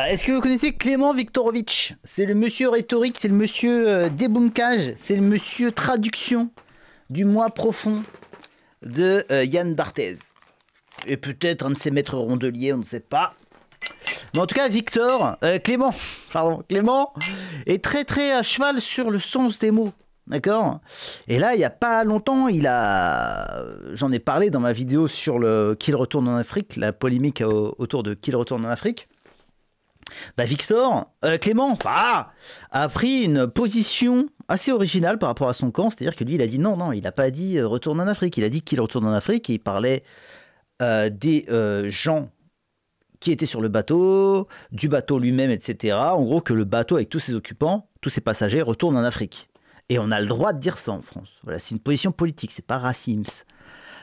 Ah, est-ce que vous connaissez Clément Viktorovitch C'est le monsieur rhétorique, c'est le monsieur euh, c'est le monsieur traduction du moi profond de euh, Yann Barthez. Et peut-être un de ses maîtres rondeliers, on ne sait pas. Mais en tout cas, Victor, euh, Clément, pardon, Clément est très très à cheval sur le sens des mots. D'accord Et là, il n'y a pas longtemps, il a. Euh, j'en ai parlé dans ma vidéo sur le qu'il retourne en Afrique, la polémique autour de qu'il retourne en Afrique. Bah, Victor, euh, Clément, bah, a pris une position assez originale par rapport à son camp, c'est-à-dire que lui, il a dit non, non, il n'a pas dit euh, retourne en Afrique, il a dit qu'il retourne en Afrique, et il parlait euh, des gens qui étaient sur le bateau, du bateau lui-même, etc. En gros, que le bateau, avec tous ses occupants, tous ses passagers, retourne en Afrique. Et on a le droit de dire ça en France. Voilà, c'est une position politique, c'est pas racisme.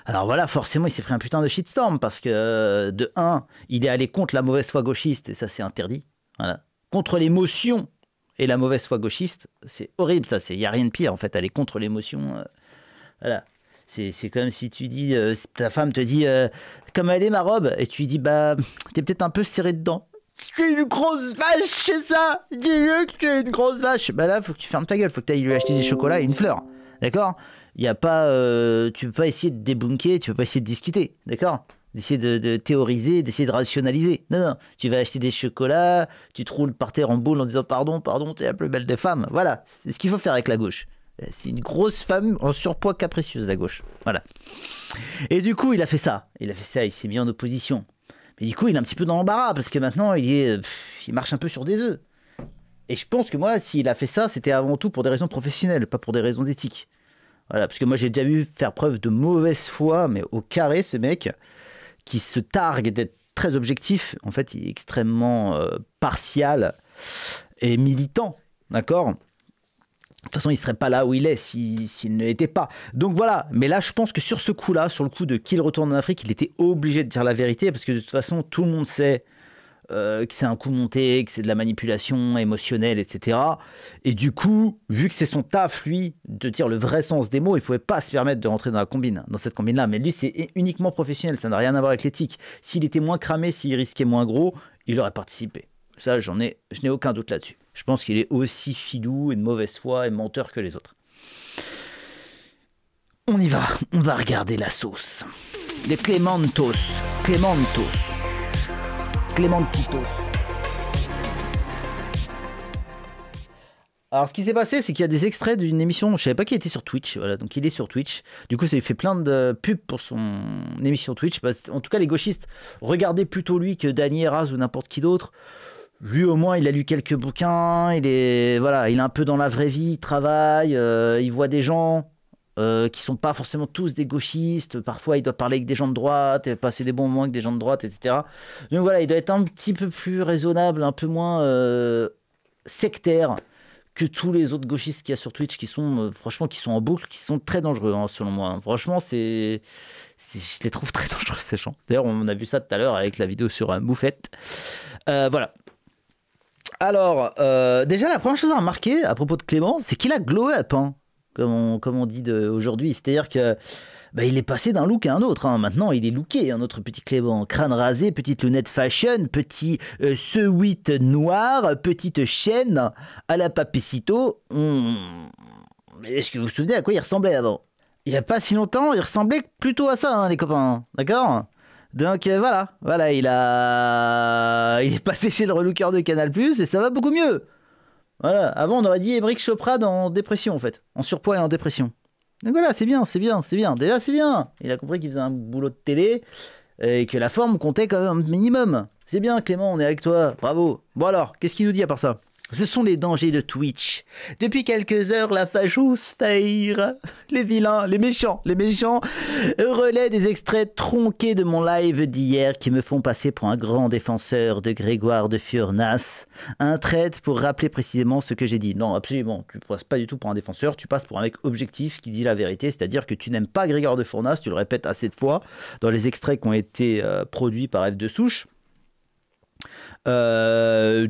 Alors voilà, forcément, il s'est pris un putain de shitstorm parce que, euh, de un, il est allé contre la mauvaise foi gauchiste, et ça, c'est interdit. Voilà. Contre l'émotion et la mauvaise foi gauchiste, c'est horrible, ça. Il n'y a rien de pire, en fait, aller contre l'émotion. Euh, voilà. C'est comme si tu dis, euh, ta femme te dit, comme elle est ma robe, et tu lui dis, bah, t'es peut-être un peu serré dedans. Tu es une grosse vache, c'est ça Dis-le que tu es une grosse vache Bah là, faut que tu fermes ta gueule, faut que tu ailles lui acheter des chocolats et une fleur. D'accord il y a pas, euh, tu peux pas essayer de débunker, tu peux pas essayer de discuter, d'accord D'essayer de, théoriser, d'essayer de rationaliser. Non, non, tu vas acheter des chocolats, tu te roules par terre en boule en disant pardon, pardon, tu es la plus belle des femmes. Voilà, c'est ce qu'il faut faire avec la gauche. Euh, c'est une grosse femme en surpoids capricieuse, la gauche. Voilà. Et du coup, il a fait ça. Il a fait ça, il s'est mis en opposition. Mais du coup, il est un petit peu dans l'embarras parce que maintenant, il, euh, il marche un peu sur des œufs. Et je pense que moi, s'il a fait ça, c'était avant tout pour des raisons professionnelles, pas pour des raisons d'éthique. Voilà, parce que moi j'ai déjà vu faire preuve de mauvaise foi, mais au carré, ce mec qui se targue d'être très objectif, en fait, il est extrêmement euh, partial et militant, d'accord de toute façon, il serait pas là où il est s'il ne l'était pas. Donc voilà. Mais là, je pense que sur ce coup-là, sur le coup de qu'il retourne en Afrique, il était obligé de dire la vérité parce que de toute façon, tout le monde sait euh, que c'est un coup monté, que c'est de la manipulation émotionnelle, etc. Et du coup, vu que c'est son taf, lui, de dire le vrai sens des mots, il pouvait pas se permettre de rentrer dans la combine, dans cette combine-là. Mais lui, c'est uniquement professionnel, ça n'a rien à voir avec l'éthique. S'il était moins cramé, s'il risquait moins gros, il aurait participé. Ça, j'en ai, je n'ai aucun doute là-dessus. Je pense qu'il est aussi filou et de mauvaise foi et menteur que les autres. On y va, on va regarder la sauce. Les clementos Clementos Clément Tito. Alors, ce qui s'est passé, c'est qu'il y a des extraits d'une émission. Je ne savais pas qu'il était sur Twitch. Voilà, donc il est sur Twitch. Du coup, ça lui fait plein de pubs pour son émission Twitch. en tout cas, les gauchistes regardaient plutôt lui que Dany Eras ou n'importe qui d'autre. Lui, au moins, il a lu quelques bouquins. Il est, voilà, il est un peu dans la vraie vie. Il travaille. Euh, il voit des gens. Euh, qui sont pas forcément tous des gauchistes. Parfois, il doit parler avec des gens de droite, passer des bons moments avec des gens de droite, etc. Donc voilà, il doit être un petit peu plus raisonnable, un peu moins euh, sectaire que tous les autres gauchistes qu'il y a sur Twitch qui sont euh, franchement qui sont en boucle, qui sont très dangereux hein, selon moi. Hein. Franchement, c'est je les trouve très dangereux ces gens. D'ailleurs, on a vu ça tout à l'heure avec la vidéo sur euh, voilà. Alors, déjà la première chose à remarquer à propos de Clément, c'est qu'il a glow up. Hein comme on, dit aujourd'hui. C'est-à-dire que bah, il est passé d'un look à un autre. Hein. Maintenant, il est looké, un hein, autre petit Clément. Crâne rasé, petite lunette fashion, petit ce euh, noir, petite chaîne à la papicito. mais hmm. Est-ce que vous vous souvenez à quoi il ressemblait avant Il n'y a pas si longtemps, il ressemblait plutôt à ça, hein, les copains. D'accord donc euh, voilà, voilà, il a, il est passé chez le relooker de Canal et ça va beaucoup mieux. Voilà. Avant, on aurait dit Eric Chopra en dépression, en fait. En surpoids et en dépression. Donc voilà, c'est bien, c'est bien, c'est bien. Déjà, c'est bien. Il a compris qu'il faisait un boulot de télé et que la forme comptait quand même un minimum. C'est bien, Clément, on est avec toi. Bravo. Bon alors, qu'est-ce qu'il nous dit à part ça ce sont les dangers de Twitch. Depuis quelques heures, la fachosphère, les vilains, les méchants, les méchants, relaient des extraits tronqués de mon live d'hier qui me font passer pour un grand défenseur de Grégoire de Furnas. Un trait pour rappeler précisément ce que j'ai dit. Non, absolument, tu passes pas du tout pour un défenseur, tu passes pour un mec objectif qui dit la vérité, c'est-à-dire que tu n'aimes pas Grégoire de Furnas, tu le répètes assez de fois dans les extraits qui ont été euh, produits par F de Souche. Euh,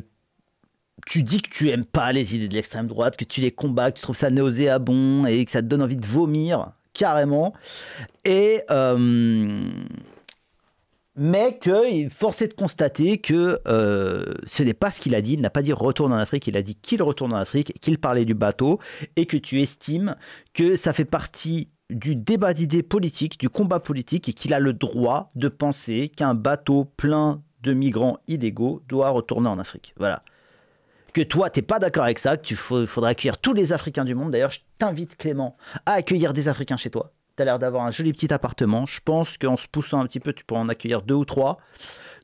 tu dis que tu aimes pas les idées de l'extrême droite, que tu les combats, que tu trouves ça nauséabond et que ça te donne envie de vomir, carrément. Et. Euh, mais que force forcé de constater que euh, ce n'est pas ce qu'il a dit. Il n'a pas dit retourne en Afrique, il a dit qu'il retourne en Afrique, qu'il parlait du bateau, et que tu estimes que ça fait partie du débat d'idées politiques, du combat politique, et qu'il a le droit de penser qu'un bateau plein de migrants illégaux doit retourner en Afrique. Voilà que toi, t'es pas d'accord avec ça, que tu faudra accueillir tous les Africains du monde. D'ailleurs, je t'invite, Clément, à accueillir des Africains chez toi. T'as l'air d'avoir un joli petit appartement. Je pense qu'en se poussant un petit peu, tu pourras en accueillir deux ou trois.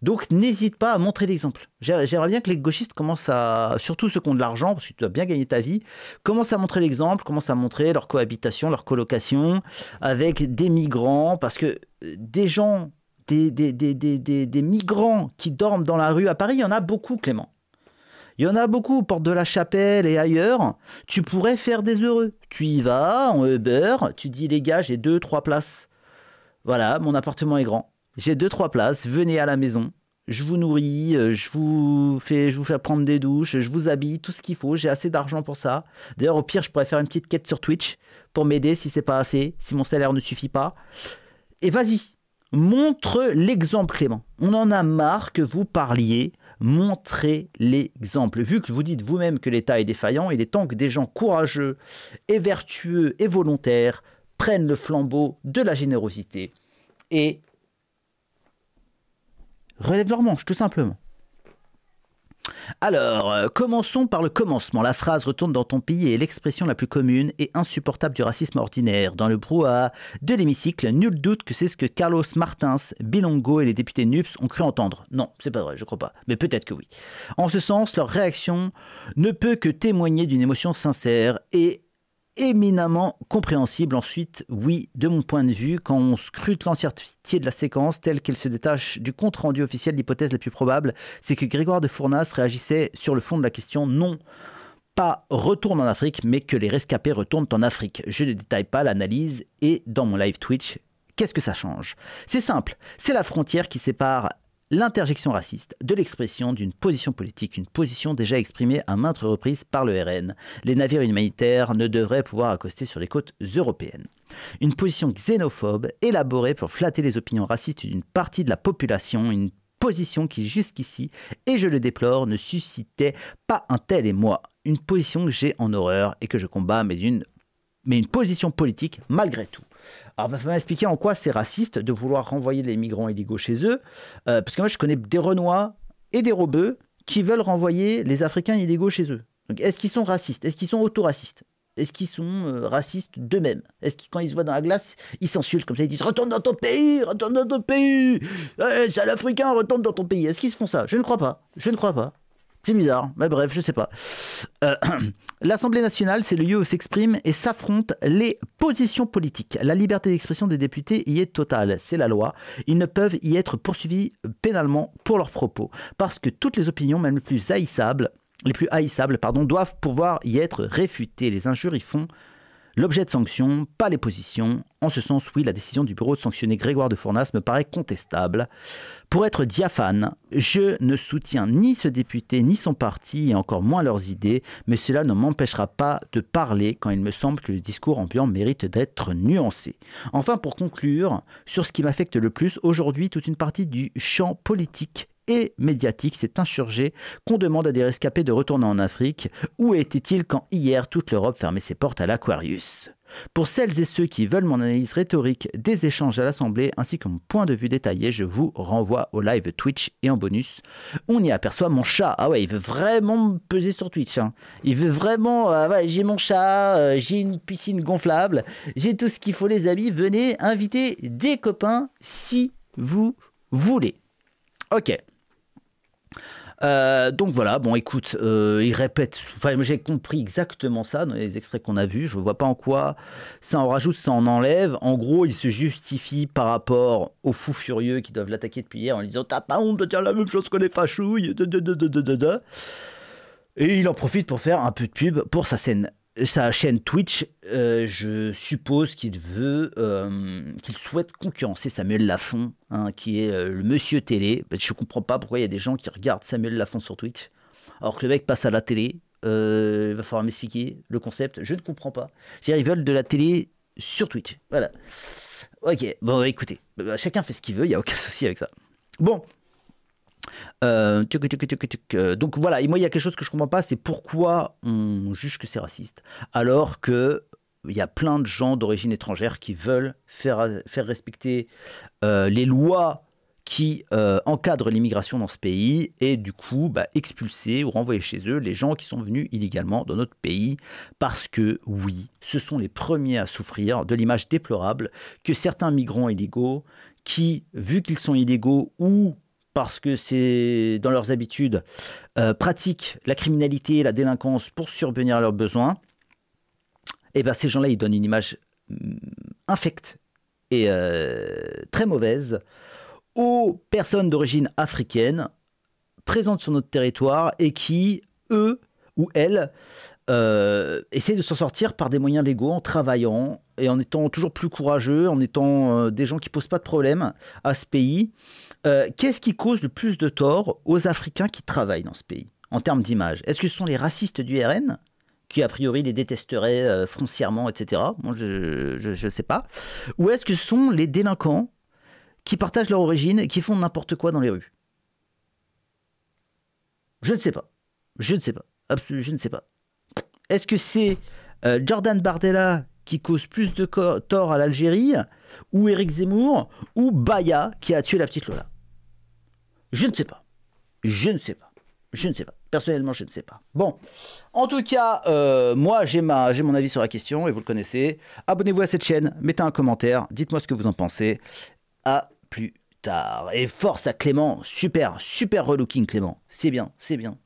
Donc n'hésite pas à montrer l'exemple. J'aimerais bien que les gauchistes commencent à, surtout ceux qui ont de l'argent, parce que tu dois bien gagner ta vie, commencent à montrer l'exemple, commencent à montrer leur cohabitation, leur colocation avec des migrants, parce que euh, des gens, des, des migrants qui dorment dans la rue à Paris, il y en a beaucoup, Clément. Il y en a beaucoup, porte de la chapelle et ailleurs. Tu pourrais faire des heureux. Tu y vas en Uber, tu dis les gars, j'ai deux, trois places. Voilà, mon appartement est grand. J'ai deux, trois places, venez à la maison. Je vous nourris, euh, je vous fais, je vous fais prendre des douches, je vous habille, tout ce qu'il faut. J'ai assez d'argent pour ça. D'ailleurs, au pire, je pourrais faire une petite quête sur Twitch pour m'aider si c'est pas assez, si mon salaire ne suffit pas. Et vas-y, montre l'exemple, Clément. On en a marre que vous parliez Montrez l'exemple. Vu que vous dites vous-même que l'État est défaillant, il est temps que des gens courageux et vertueux et volontaires prennent le flambeau de la générosité et relèvent leur manche, tout simplement. Alors, euh, commençons par le commencement. La phrase retourne dans ton pays est l'expression la plus commune et insupportable du racisme ordinaire. Dans le brouhaha de l'hémicycle, nul doute que c'est ce que Carlos Martins, Bilongo et les députés NUPS ont cru entendre. Non, c'est pas vrai, je crois pas. Mais peut-être que oui. En ce sens, leur réaction ne peut que témoigner d'une émotion sincère et éminemment compréhensible. Ensuite, oui, de mon point de vue, quand on scrute l'entièreté de la séquence telle qu'elle se détache du compte-rendu officiel, l'hypothèse la plus probable, c'est que Grégoire de Fournas réagissait sur le fond de la question non pas retourne en Afrique, mais que les rescapés retournent en Afrique. Je ne détaille pas l'analyse et dans mon live Twitch, qu'est-ce que ça change C'est simple, c'est la frontière qui sépare l'interjection raciste de l'expression d'une position politique, une position déjà exprimée à maintes reprises par le RN. Les navires humanitaires ne devraient pouvoir accoster sur les côtes européennes. Une position xénophobe élaborée pour flatter les opinions racistes d'une partie de la population, une position qui jusqu'ici, et je le déplore, ne suscitait pas un tel émoi. Une position que j'ai en horreur et que je combats, mais, une, mais une position politique malgré tout. Alors, il va falloir m'expliquer en quoi c'est raciste de vouloir renvoyer les migrants illégaux chez eux. Euh, parce que moi, je connais des Renois et des Robeux qui veulent renvoyer les Africains illégaux chez eux. Donc, est-ce qu'ils sont racistes Est-ce qu'ils sont autoracistes est-ce qu'ils sont euh, racistes d'eux-mêmes Est-ce que quand ils se voient dans la glace, ils s'insultent comme ça Ils disent Retourne dans ton pays Retourne dans ton pays C'est eh, l'Africain, retourne dans ton pays Est-ce qu'ils se font ça Je ne crois pas. Je ne crois pas. C'est bizarre, mais bref, je sais pas. Euh, L'Assemblée nationale, c'est le lieu où s'expriment et s'affrontent les positions politiques. La liberté d'expression des députés y est totale, c'est la loi. Ils ne peuvent y être poursuivis pénalement pour leurs propos, parce que toutes les opinions, même les plus haïssables, les plus haïssables pardon, doivent pouvoir y être réfutées. Les injures y font L'objet de sanction, pas les positions. En ce sens, oui, la décision du bureau de sanctionner Grégoire de Fournas me paraît contestable. Pour être diaphane, je ne soutiens ni ce député, ni son parti, et encore moins leurs idées, mais cela ne m'empêchera pas de parler quand il me semble que le discours ambiant mérite d'être nuancé. Enfin, pour conclure, sur ce qui m'affecte le plus, aujourd'hui, toute une partie du champ politique et médiatique s'est insurgé qu'on demande à des rescapés de retourner en Afrique. Où était-il quand hier toute l'Europe fermait ses portes à l'Aquarius Pour celles et ceux qui veulent mon analyse rhétorique des échanges à l'Assemblée ainsi que mon point de vue détaillé, je vous renvoie au live Twitch et en bonus, on y aperçoit mon chat. Ah ouais, il veut vraiment me peser sur Twitch. Hein. Il veut vraiment... Ah ouais, j'ai mon chat, euh, j'ai une piscine gonflable, j'ai tout ce qu'il faut les amis. Venez inviter des copains si vous voulez. Ok. Euh, donc voilà, bon écoute, euh, il répète, enfin j'ai compris exactement ça dans les extraits qu'on a vus, je vois pas en quoi ça en rajoute, ça en enlève. En gros, il se justifie par rapport aux fous furieux qui doivent l'attaquer depuis hier en lui disant T'as pas honte de dire la même chose que les fachouilles Et il en profite pour faire un peu de pub pour sa scène sa chaîne Twitch, euh, je suppose qu'il veut, euh, qu'il souhaite concurrencer Samuel Lafont, hein, qui est euh, le monsieur télé. Bah, je ne comprends pas pourquoi il y a des gens qui regardent Samuel Lafont sur Twitch, alors que le mec passe à la télé. il va falloir m'expliquer le concept. Je ne comprends pas. C'est-à-dire, ils veulent de la télé sur Twitch. Voilà. Ok, bon, écoutez, bah, chacun fait ce qu'il veut, il n'y a aucun souci avec ça. Bon, euh, euh, donc voilà, et moi il y a quelque chose que je comprends pas, c'est pourquoi on juge que c'est raciste, alors que il y a plein de gens d'origine étrangère qui veulent faire, respecter euh, les lois qui encadrent l'immigration dans ce pays et du coup bah, expulser ou renvoyer chez eux les gens qui sont venus illégalement dans notre pays parce que oui, ce sont les premiers à souffrir de l'image déplorable que certains migrants illégaux qui, vu qu'ils sont illégaux ou parce que c'est dans leurs habitudes, euh, pratiquent la criminalité et la délinquance pour survenir à leurs besoins, et eh ben ces gens-là, ils donnent une image mm, infecte et euh, très mauvaise aux personnes d'origine africaine présentes sur notre territoire et qui, eux ou elles, euh, essaient de s'en sortir par des moyens légaux en travaillant, et en étant toujours plus courageux, en étant euh, des gens qui posent pas de problème à ce pays. Euh, qu'est-ce qui cause le plus de tort aux Africains qui travaillent dans ce pays en termes d'image Est-ce que ce sont les racistes du RN qui a priori les détesteraient euh, foncièrement, etc. Moi, je ne sais pas. Ou est-ce que ce sont les délinquants qui partagent leur origine et qui font n'importe quoi dans les rues Je ne sais pas. Je ne sais pas. Absolument, je ne sais pas. Est-ce que c'est Jordan Bardella qui cause plus de tort à l'Algérie, ou Eric Zemmour, ou Baya qui a tué la petite Lola Je ne sais pas. Je ne sais pas. Je ne sais pas. Personnellement, je ne sais pas. Bon, en tout cas, euh, moi, j'ai mon avis sur la question, et vous le connaissez. Abonnez-vous à cette chaîne, mettez un commentaire, dites-moi ce que vous en pensez. À plus tard. Et force à Clément, super, super relooking Clément. C'est bien, c'est bien.